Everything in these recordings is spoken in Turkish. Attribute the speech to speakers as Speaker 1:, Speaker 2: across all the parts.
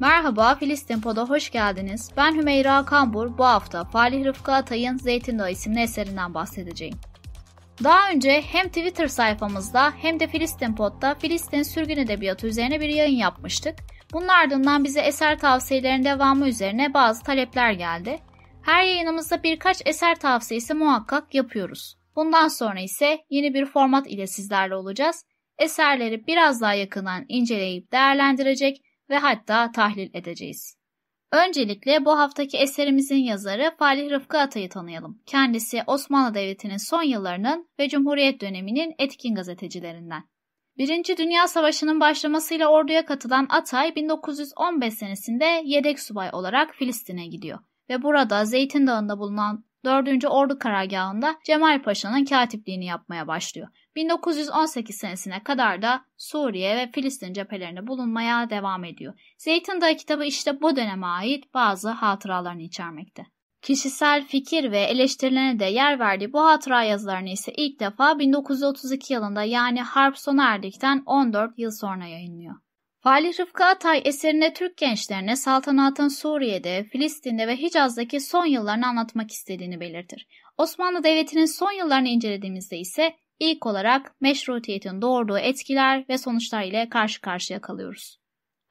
Speaker 1: Merhaba, Filistin Tempo'da hoş geldiniz. Ben Hümeyra Kambur, bu hafta Falih Rıfkı Atay'ın Zeytin Dağı isimli eserinden bahsedeceğim. Daha önce hem Twitter sayfamızda hem de Filistin Pod'da Filistin sürgün edebiyatı üzerine bir yayın yapmıştık. Bunun ardından bize eser tavsiyelerinin devamı üzerine bazı talepler geldi. Her yayınımızda birkaç eser tavsiyesi muhakkak yapıyoruz. Bundan sonra ise yeni bir format ile sizlerle olacağız. Eserleri biraz daha yakından inceleyip değerlendirecek, ve hatta tahlil edeceğiz. Öncelikle bu haftaki eserimizin yazarı Falih Rıfkı Atay'ı tanıyalım. Kendisi Osmanlı Devleti'nin son yıllarının ve Cumhuriyet döneminin etkin gazetecilerinden. Birinci Dünya Savaşı'nın başlamasıyla orduya katılan Atay 1915 senesinde yedek subay olarak Filistin'e gidiyor ve burada Zeytin Dağı'nda bulunan 4. Ordu Karargahı'nda Cemal Paşa'nın katipliğini yapmaya başlıyor 1918 senesine kadar da Suriye ve Filistin cephelerinde bulunmaya devam ediyor. Zeytin Dağı kitabı işte bu döneme ait bazı hatıralarını içermekte. Kişisel fikir ve eleştirilerine de yer verdiği bu hatıra yazılarını ise ilk defa 1932 yılında yani harp sona erdikten 14 yıl sonra yayınlıyor. Falih Rıfkı Atay eserinde Türk gençlerine saltanatın Suriye'de, Filistin'de ve Hicaz'daki son yıllarını anlatmak istediğini belirtir. Osmanlı Devleti'nin son yıllarını incelediğimizde ise İlk olarak meşrutiyetin doğurduğu etkiler ve sonuçlar ile karşı karşıya kalıyoruz.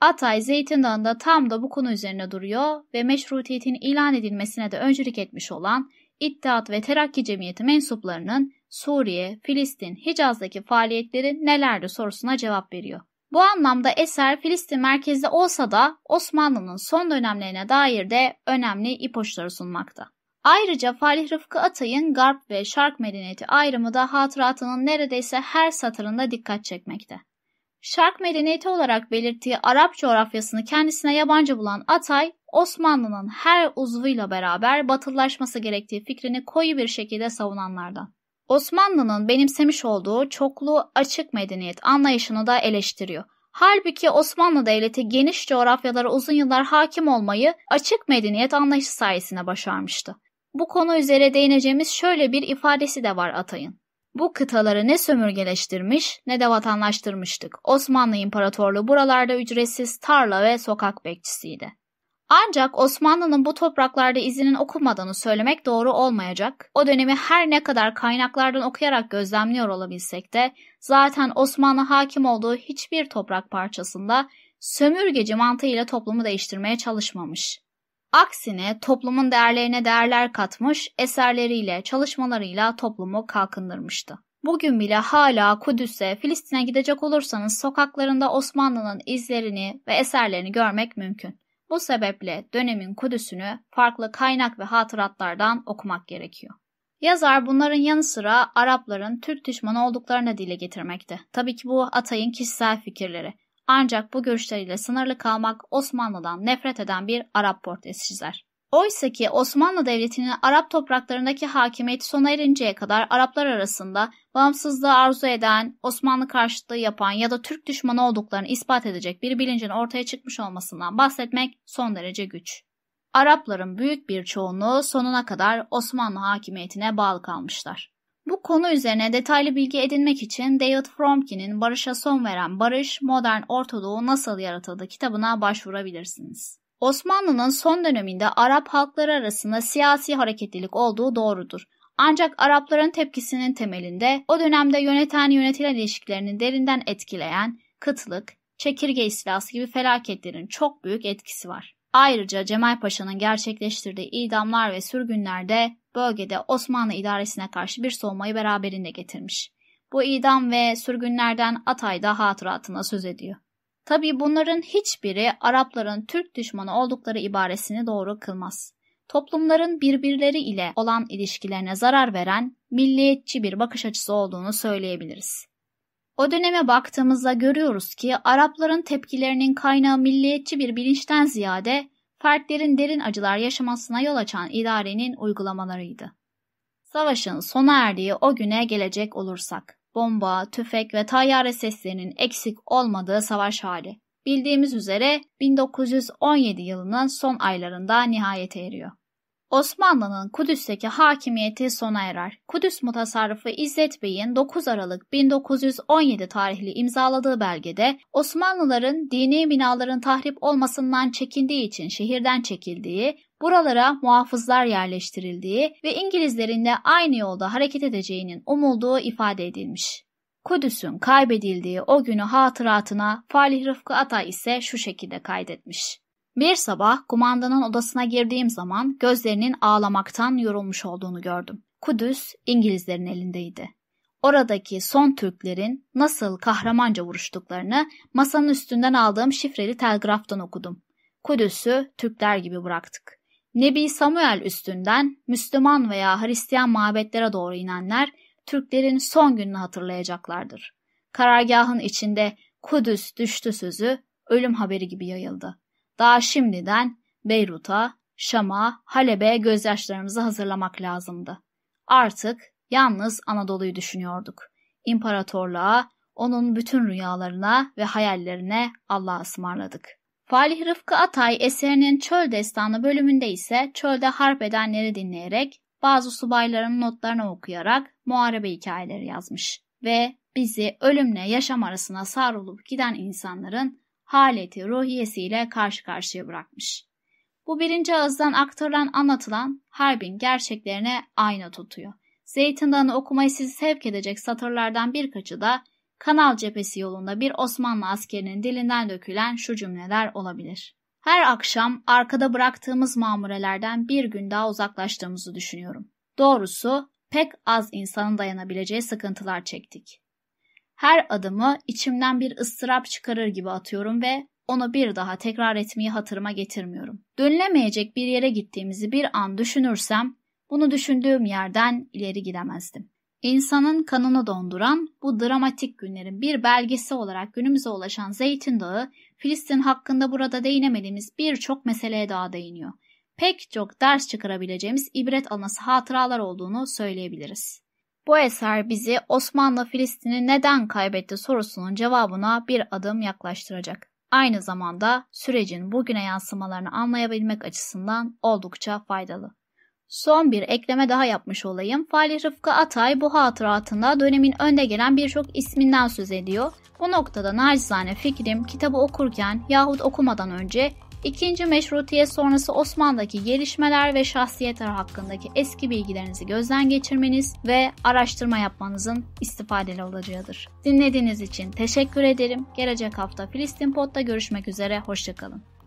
Speaker 1: Atay Zeytin Dağı'nda tam da bu konu üzerine duruyor ve meşrutiyetin ilan edilmesine de öncülük etmiş olan İttihat ve Terakki Cemiyeti mensuplarının Suriye, Filistin, Hicaz'daki faaliyetleri nelerdi sorusuna cevap veriyor. Bu anlamda eser Filistin merkezli olsa da Osmanlı'nın son dönemlerine dair de önemli ipuçları sunmakta. Ayrıca Falih Rıfkı Atay'ın garp ve şark medeniyeti ayrımı da hatıratının neredeyse her satırında dikkat çekmekte. Şark medeniyeti olarak belirttiği Arap coğrafyasını kendisine yabancı bulan Atay, Osmanlı'nın her uzvuyla beraber batılılaşması gerektiği fikrini koyu bir şekilde savunanlardan. Osmanlı'nın benimsemiş olduğu çoklu açık medeniyet anlayışını da eleştiriyor. Halbuki Osmanlı Devleti geniş coğrafyalara uzun yıllar hakim olmayı açık medeniyet anlayışı sayesinde başarmıştı. Bu konu üzere değineceğimiz şöyle bir ifadesi de var Atay'ın. Bu kıtaları ne sömürgeleştirmiş ne de vatanlaştırmıştık. Osmanlı İmparatorluğu buralarda ücretsiz tarla ve sokak bekçisiydi. Ancak Osmanlı'nın bu topraklarda izinin okunmadığını söylemek doğru olmayacak. O dönemi her ne kadar kaynaklardan okuyarak gözlemliyor olabilsek de zaten Osmanlı hakim olduğu hiçbir toprak parçasında sömürgeci mantığıyla toplumu değiştirmeye çalışmamış. Aksine toplumun değerlerine değerler katmış, eserleriyle, çalışmalarıyla toplumu kalkındırmıştı. Bugün bile hala Kudüs'e, Filistin'e gidecek olursanız sokaklarında Osmanlı'nın izlerini ve eserlerini görmek mümkün. Bu sebeple dönemin Kudüs'ünü farklı kaynak ve hatıratlardan okumak gerekiyor. Yazar bunların yanı sıra Arapların Türk düşmanı olduklarını dile getirmekte. Tabii ki bu Atay'ın kişisel fikirleri. Ancak bu görüşleriyle sınırlı kalmak Osmanlı'dan nefret eden bir Arap portresi çizer. Oysa ki Osmanlı Devleti'nin Arap topraklarındaki hakimiyeti sona erinceye kadar Araplar arasında bağımsızlığı arzu eden, Osmanlı karşıtlığı yapan ya da Türk düşmanı olduklarını ispat edecek bir bilincin ortaya çıkmış olmasından bahsetmek son derece güç. Arapların büyük bir çoğunluğu sonuna kadar Osmanlı hakimiyetine bağlı kalmışlar. Bu konu üzerine detaylı bilgi edinmek için David Fromkin'in Barış'a son veren Barış, Modern Ortadoğu Nasıl Yaratıldı kitabına başvurabilirsiniz. Osmanlı'nın son döneminde Arap halkları arasında siyasi hareketlilik olduğu doğrudur. Ancak Arapların tepkisinin temelinde o dönemde yöneten yönetilen ilişkilerini derinden etkileyen kıtlık, çekirge istilası gibi felaketlerin çok büyük etkisi var. Ayrıca Cemal Paşa'nın gerçekleştirdiği idamlar ve sürgünlerde bölgede Osmanlı idaresine karşı bir soğumayı beraberinde getirmiş. Bu idam ve sürgünlerden Atay da hatıratında söz ediyor. Tabi bunların hiçbiri Arapların Türk düşmanı oldukları ibaresini doğru kılmaz. Toplumların birbirleri ile olan ilişkilerine zarar veren milliyetçi bir bakış açısı olduğunu söyleyebiliriz. O döneme baktığımızda görüyoruz ki Arapların tepkilerinin kaynağı milliyetçi bir bilinçten ziyade fertlerin derin acılar yaşamasına yol açan idarenin uygulamalarıydı. Savaşın sona erdiği o güne gelecek olursak, bomba, tüfek ve tayyare seslerinin eksik olmadığı savaş hali. Bildiğimiz üzere 1917 yılının son aylarında nihayete eriyor. Osmanlı'nın Kudüs'teki hakimiyeti sona erer. Kudüs mutasarrıfı İzzet Bey'in 9 Aralık 1917 tarihli imzaladığı belgede Osmanlıların dini binaların tahrip olmasından çekindiği için şehirden çekildiği, buralara muhafızlar yerleştirildiği ve İngilizlerin de aynı yolda hareket edeceğinin umulduğu ifade edilmiş. Kudüs'ün kaybedildiği o günü hatıratına Falih Rıfkı Atay ise şu şekilde kaydetmiş. Bir sabah kumandanın odasına girdiğim zaman gözlerinin ağlamaktan yorulmuş olduğunu gördüm. Kudüs İngilizlerin elindeydi. Oradaki son Türklerin nasıl kahramanca vuruştuklarını masanın üstünden aldığım şifreli telgraftan okudum. Kudüs'ü Türkler gibi bıraktık. Nebi Samuel üstünden Müslüman veya Hristiyan mabetlere doğru inenler Türklerin son gününü hatırlayacaklardır. Karargahın içinde Kudüs düştü sözü ölüm haberi gibi yayıldı. Daha şimdiden Beyrut'a, Şam'a, Halep'e gözyaşlarımızı hazırlamak lazımdı. Artık yalnız Anadolu'yu düşünüyorduk. İmparatorluğa, onun bütün rüyalarına ve hayallerine Allah'a ısmarladık. Falih Rıfkı Atay eserinin Çöl Destanı bölümünde ise çölde harp edenleri dinleyerek bazı subayların notlarını okuyarak muharebe hikayeleri yazmış ve bizi ölümle yaşam arasına sarılıp giden insanların haleti ruhiyesiyle karşı karşıya bırakmış. Bu birinci ağızdan aktarılan anlatılan harbin gerçeklerine ayna tutuyor. Zeytin Dağı'nı okumayı sizi sevk edecek satırlardan birkaçı da Kanal cephesi yolunda bir Osmanlı askerinin dilinden dökülen şu cümleler olabilir. Her akşam arkada bıraktığımız mamurelerden bir gün daha uzaklaştığımızı düşünüyorum. Doğrusu pek az insanın dayanabileceği sıkıntılar çektik. Her adımı içimden bir ıstırap çıkarır gibi atıyorum ve onu bir daha tekrar etmeyi hatırıma getirmiyorum. Dönülemeyecek bir yere gittiğimizi bir an düşünürsem bunu düşündüğüm yerden ileri gidemezdim. İnsanın kanını donduran bu dramatik günlerin bir belgesi olarak günümüze ulaşan Zeytin Dağı, Filistin hakkında burada değinemediğimiz birçok meseleye daha değiniyor. Pek çok ders çıkarabileceğimiz ibret alınası hatıralar olduğunu söyleyebiliriz. Bu eser bizi Osmanlı Filistin'i neden kaybetti sorusunun cevabına bir adım yaklaştıracak. Aynı zamanda sürecin bugüne yansımalarını anlayabilmek açısından oldukça faydalı. Son bir ekleme daha yapmış olayım. Falih Rıfkı Atay bu hatıratında dönemin önde gelen birçok isminden söz ediyor. Bu noktada nacizane fikrim kitabı okurken yahut okumadan önce İkinci meşrutiyet sonrası Osmanlı'daki gelişmeler ve şahsiyetler hakkındaki eski bilgilerinizi gözden geçirmeniz ve araştırma yapmanızın istifadeli olacağıdır. Dinlediğiniz için teşekkür ederim. Gelecek hafta Filistin Pod'da görüşmek üzere. Hoşçakalın.